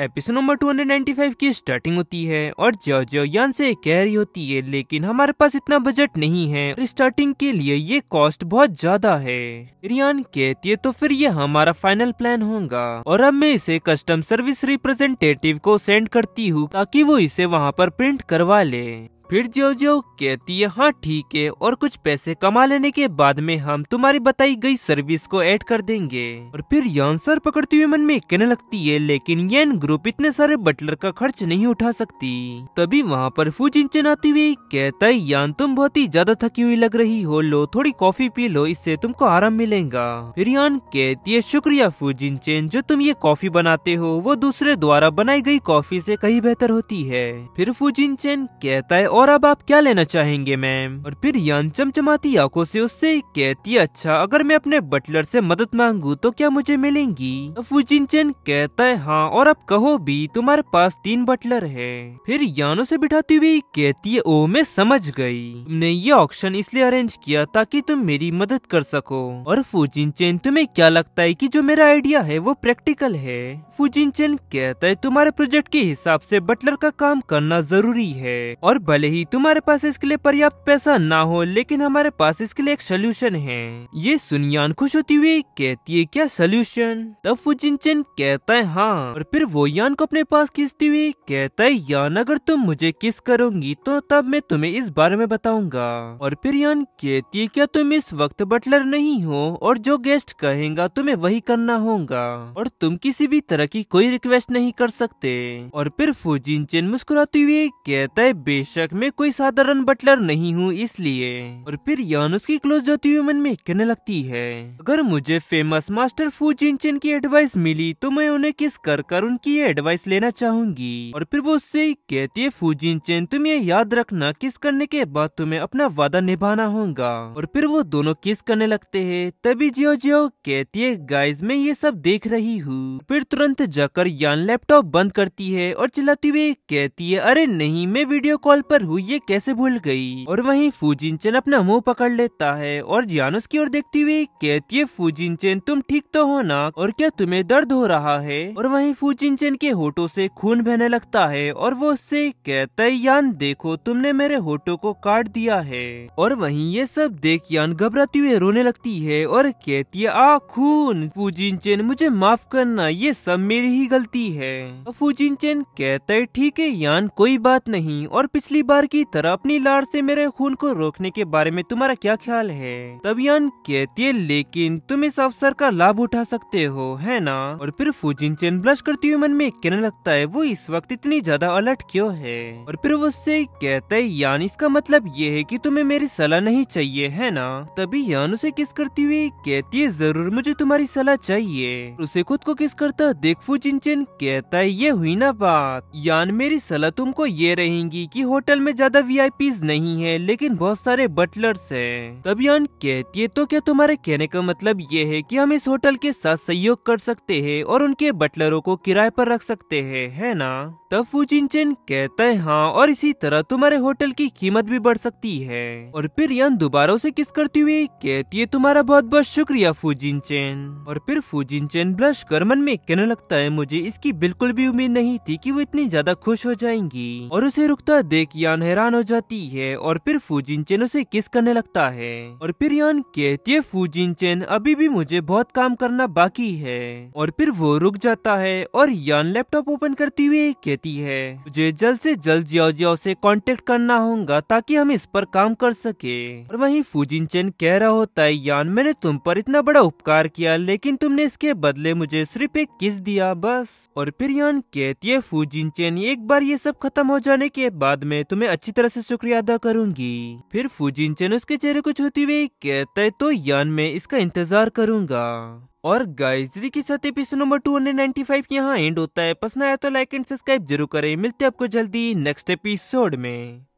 episode number 295 की starting होती है और जो जो यान से कह रही होती है लेकिन हमारे पास इतना बजट नहीं है स्टार्टिंग के लिए ये कॉस्ट बहुत ज्यादा है रियान कहती है तो फिर ये हमारा फाइनल प्लान होगा और अब मैं इसे कस्टम सर्विस रिप्रेजेंटेटिव को सेंड करती हूँ ताकि वो इसे वहाँ पर प्रिंट करवा ले फिर जो ज्यो कहती है हाँ ठीक है और कुछ पैसे कमा लेने के बाद में हम तुम्हारी बताई गई सर्विस को ऐड कर देंगे और फिर यानसर पकड़ती हुई मन में कहने लगती है लेकिन यन ग्रुप इतने सारे बटलर का खर्च नहीं उठा सकती तभी वहाँ पर फूजिन चनाती हुई कहता है यान तुम बहुत ही ज्यादा थकी हुई लग रही हो लो थोड़ी कॉफी पी लो इससे तुमको आराम मिलेगा फिर यान कहती है शुक्रिया फूजिन चेन जो तुम ये कॉफी बनाते हो वो दूसरे द्वारा बनाई गई कॉफी से कहीं बेहतर होती है फिर फूजिन चेन कहता है और अब आप क्या लेना चाहेंगे मैम और फिर यान चमचमाती आंखों से उससे कहती अच्छा अगर मैं अपने बटलर से मदद मांगू तो क्या मुझे मिलेंगी फुजिन चैन कहता है हाँ और अब कहो भी तुम्हारे पास तीन बटलर है फिर यानों से बिठाती हुई कहती है ओ मैं समझ गयी तुमने ये ऑप्शन इसलिए अरेंज किया ताकि तुम मेरी मदद कर सको और फुजिन चैन तुम्हें क्या लगता है की जो मेरा आइडिया है वो प्रैक्टिकल है फुजिन चैन कहता है तुम्हारे प्रोजेक्ट के हिसाब से बटलर का काम करना जरूरी है और भले ही तुम्हारे पास इसके लिए पर्याप्त पैसा ना हो लेकिन हमारे पास इसके लिए एक सोल्यूशन है ये सुनियान खुश होती हुई कहती है क्या सोल्यूशन तब फुजिनचन कहता है हाँ और फिर वो यान को अपने पास खींचती हुई कहता है यान अगर तुम मुझे किस करोगी तो तब मैं तुम्हें इस बारे में बताऊंगा और फिर यान कहती है क्या तुम इस वक्त बटलर नहीं हो और जो गेस्ट कहेगा तुम्हें वही करना होगा और तुम किसी भी तरह की कोई रिक्वेस्ट नहीं कर सकते और फिर फुजिनचन मुस्कुराती हुए कहता है बेशक मैं कोई साधारण बटलर नहीं हूँ इसलिए और फिर यानुस की क्लोज जाती हुई मन में कहने लगती है अगर मुझे फेमस मास्टर फू जिनचेन की एडवाइस मिली तो मैं उन्हें किस कर कर उनकी एडवाइस लेना चाहूंगी और फिर वो उससे कहती है फू जिनचेन तुम ये याद रखना किस करने के बाद तुम्हें अपना वादा निभाना होगा और फिर वो दोनों किस करने लगते है तभी जियो जियो कहती है गाइज मैं ये सब देख रही हूँ फिर तुरंत जाकर यान लैपटॉप बंद करती है और चिल्लाती हुई कहती है अरे नहीं मैं वीडियो कॉल पर असर हुई ये कैसे भूल गई और वहीं चैन अपना मुंह पकड़ लेता है और जियानुस की ओर देखती हुई कहती है चैन तुम ठीक तो हो ना और क्या तुम्हें दर्द हो रहा है और वहीं चैन के होठो से खून बहने लगता है और वो उससे कहता है यान देखो तुमने मेरे होठो को काट दिया है और वही ये सब देख यान घबराती हुई रोने लगती है और कहती है आ खून फूजिन चैन मुझे माफ करना ये सब मेरी ही गलती है चैन कहता है ठीक है यान कोई बात नहीं और पिछली बार की तरह अपनी लार से मेरे खून को रोकने के बारे में तुम्हारा क्या ख्याल है तबियान कहती है लेकिन तुम इस अवसर का लाभ उठा सकते हो है ना और फिर फूजिन चैन ब्लश करती हुई मन में कहने लगता है वो इस वक्त इतनी ज्यादा अलर्ट क्यों है और फिर वो उससे कहते यान इसका मतलब ये है की तुम्हें मेरी सलाह नहीं चाहिए है न तभी यान उसे किस करती हुई कहती है जरूर मुझे तुम्हारी सलाह चाहिए उसे खुद को किस करता देख फूजिन चैन कहता है ये हुई ना बात यान मेरी सलाह तुमको ये रहेंगी की होटल में ज्यादा वी नहीं है लेकिन बहुत सारे बटलर्स है अन कहती है तो क्या तुम्हारे कहने का मतलब ये है की हम इस होटल के साथ सहयोग कर सकते है और उनके बटलरों को किराए पर रख सकते है, है ना तब चेन कहता है हाँ और इसी तरह तुम्हारे होटल की कीमत भी बढ़ सकती है और फिर यन दोबारा उसे किस करती हुई कहती है तुम्हारा बहुत बहुत शुक्रिया फूजिन चेन और फिर फूजिन चेन ब्लश कर मन में कहने लगता है मुझे इसकी बिल्कुल भी उम्मीद नहीं थी कि वो इतनी ज्यादा खुश हो जाएंगी और उसे रुकता देख या यान हैरान हो जाती है और फिर फूजिन चेन उसे किस करने लगता है और फिर यान कहती है फूजिन चेन अभी भी मुझे बहुत काम करना बाकी है और फिर वो रुक जाता है और यान लैपटॉप ओपन करती हुई कहती है मुझे जल्द से जल्द जियो जियो से कांटेक्ट करना होगा ताकि हम इस पर काम कर सके और वही फूजिन चेन कह रहा होता है यान मैंने तुम पर इतना बड़ा उपकार किया लेकिन तुमने इसके बदले मुझे सिर्फ एक किस दिया बस और फिर यान कहती है फूजिन चेन एक बार ये सब खत्म हो जाने के बाद में तुम मैं अच्छी तरह से शुक्रिया अदा करूंगी फिर चैन उसके चेहरे को छूती हुई कहता है तो यान में इसका इंतजार करूंगा और गायत्री के साथ episode number two hundred ninety five यहाँ एंड होता है पसंद आया तो लाइक एंड सब्सक्राइब जरूर करें मिलते हैं आपको जल्दी नेक्स्ट एपिसोड में